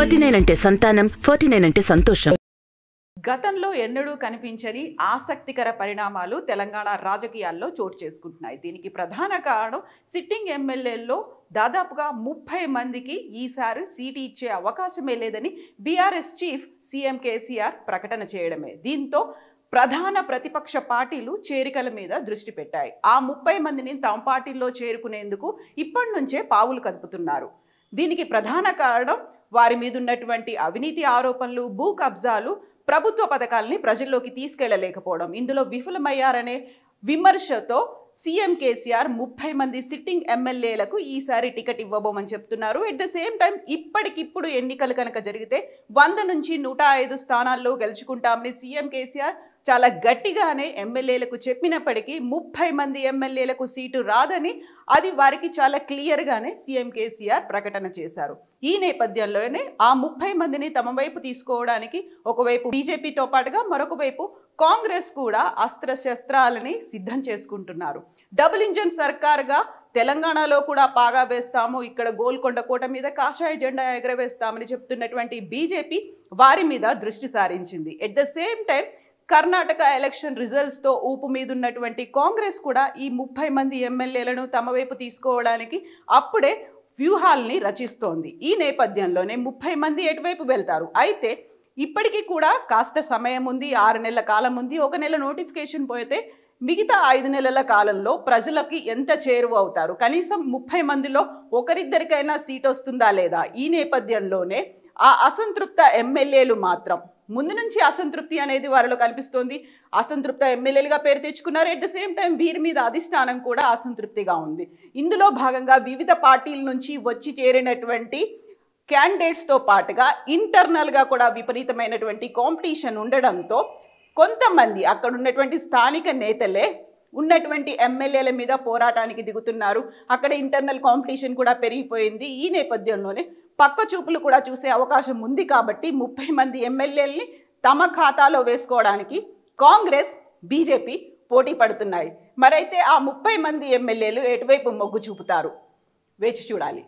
forty nine అంటే సంతానం forty nine అంటే సంతోషం గతంలో ఎన్నడూ కనిపించని ఆసక్తికర పరిణామాలు తెలంగాణ రాజకీయాల్లో చోటు చేసుకుంటున్నాయి దీనికి ప్రధాన కారణం సిట్టింగ్ ఎమ్మెల్యేల్లో దాదాపుగా ముప్పై మందికి ఈసారి సీటు ఇచ్చే అవకాశమే లేదని బీఆర్ఎస్ చీఫ్ సీఎం కేసీఆర్ ప్రకటన చేయడమే దీంతో ప్రధాన ప్రతిపక్ష పార్టీలు చేరికల మీద దృష్టి పెట్టాయి ఆ ముప్పై మందిని తమ పార్టీల్లో చేరుకునేందుకు ఇప్పటి నుంచే పావులు కదుపుతున్నారు దీనికి ప్రధాన కారణం వారి మీదున్నటువంటి అవినీతి ఆరోపణలు భూ కబ్జాలు ప్రభుత్వ పథకాలని ప్రజల్లోకి తీసుకెళ్లలేకపోవడం ఇందులో విఫలమయ్యారనే విమర్శతో సీఎం కేసీఆర్ ముప్పై మంది సిట్టింగ్ ఎమ్మెల్యేలకు ఈసారి టికెట్ ఇవ్వబోమని చెప్తున్నారు ఎట్ ద సేమ్ టైం ఇప్పటికిప్పుడు ఎన్నికలు కనుక జరిగితే వంద నుంచి నూట ఐదు స్థానాల్లో గెలుచుకుంటామని సీఎం కేసీఆర్ చాలా గట్టిగానే ఎమ్మెల్యేలకు చెప్పినప్పటికీ ముప్పై మంది ఎమ్మెల్యేలకు సీటు రాదని అది వారికి చాలా క్లియర్గానే సీఎం కేసీఆర్ ప్రకటన చేశారు ఈ నేపథ్యంలోనే ఆ ముప్పై మందిని తమ వైపు తీసుకోవడానికి ఒకవైపు బీజేపీతో పాటుగా మరొక వైపు కాంగ్రెస్ కూడా అస్త్రశస్త్రాలని సిద్ధం చేసుకుంటున్నారు డబుల్ ఇంజన్ సర్కార్గా తెలంగాణలో కూడా పాగా వేస్తాము ఇక్కడ గోల్కొండ కోట మీద కాషాయ జెండా ఎగరవేస్తామని చెప్తున్నటువంటి బీజేపీ వారి మీద దృష్టి సారించింది at the same time Karnataka election రిజల్ట్స్తో ఊపు మీదున్నటువంటి కాంగ్రెస్ కూడా ఈ ముప్పై మంది ఎమ్మెల్యేలను తమ వైపు తీసుకోవడానికి అప్పుడే వ్యూహాల్ని రచిస్తోంది ఈ నేపథ్యంలోనే ముప్పై మంది ఎటువైపు వెళ్తారు అయితే ఇప్పటికీ కూడా కాస్త సమయం ఉంది ఆరు నెలల కాలం ఉంది ఒక నెల నోటిఫికేషన్ పోతే మిగతా ఐదు నెలల కాలంలో ప్రజలకి ఎంత చేరువ అవుతారు కనీసం ముప్పై మందిలో ఒకరిద్దరికైనా సీట్ వస్తుందా లేదా ఈ నేపథ్యంలోనే ఆ అసంతృప్త ఎమ్మెల్యేలు మాత్రం ముందు నుంచి అసంతృప్తి అనేది వారిలో కనిపిస్తోంది అసంతృప్త ఎమ్మెల్యేలుగా పేరు తెచ్చుకున్నారు ఎట్ ద సేమ్ టైం వీరి మీద అధిష్టానం కూడా అసంతృప్తిగా ఉంది ఇందులో భాగంగా వివిధ పార్టీల నుంచి వచ్చి చేరినటువంటి క్యాండిడేట్స్తో పాటుగా ఇంటర్నల్గా కూడా విపరీతమైనటువంటి కాంపిటీషన్ ఉండడంతో కొంతమంది అక్కడ ఉన్నటువంటి స్థానిక నేతలే ఉన్నటువంటి ఎమ్మెల్యేల మీద పోరాటానికి దిగుతున్నారు అక్కడ ఇంటర్నల్ కాంపిటీషన్ కూడా పెరిగిపోయింది ఈ నేపథ్యంలోనే పక్క చూపులు కూడా చూసే అవకాశం ఉంది కాబట్టి ముప్పై మంది ఎమ్మెల్యేలని తమ ఖాతాలో వేసుకోవడానికి కాంగ్రెస్ బీజేపీ పోటీ పడుతున్నాయి మరైతే ఆ ముప్పై మంది ఎమ్మెల్యేలు ఎటువైపు మొగ్గు చూపుతారు వేచి చూడాలి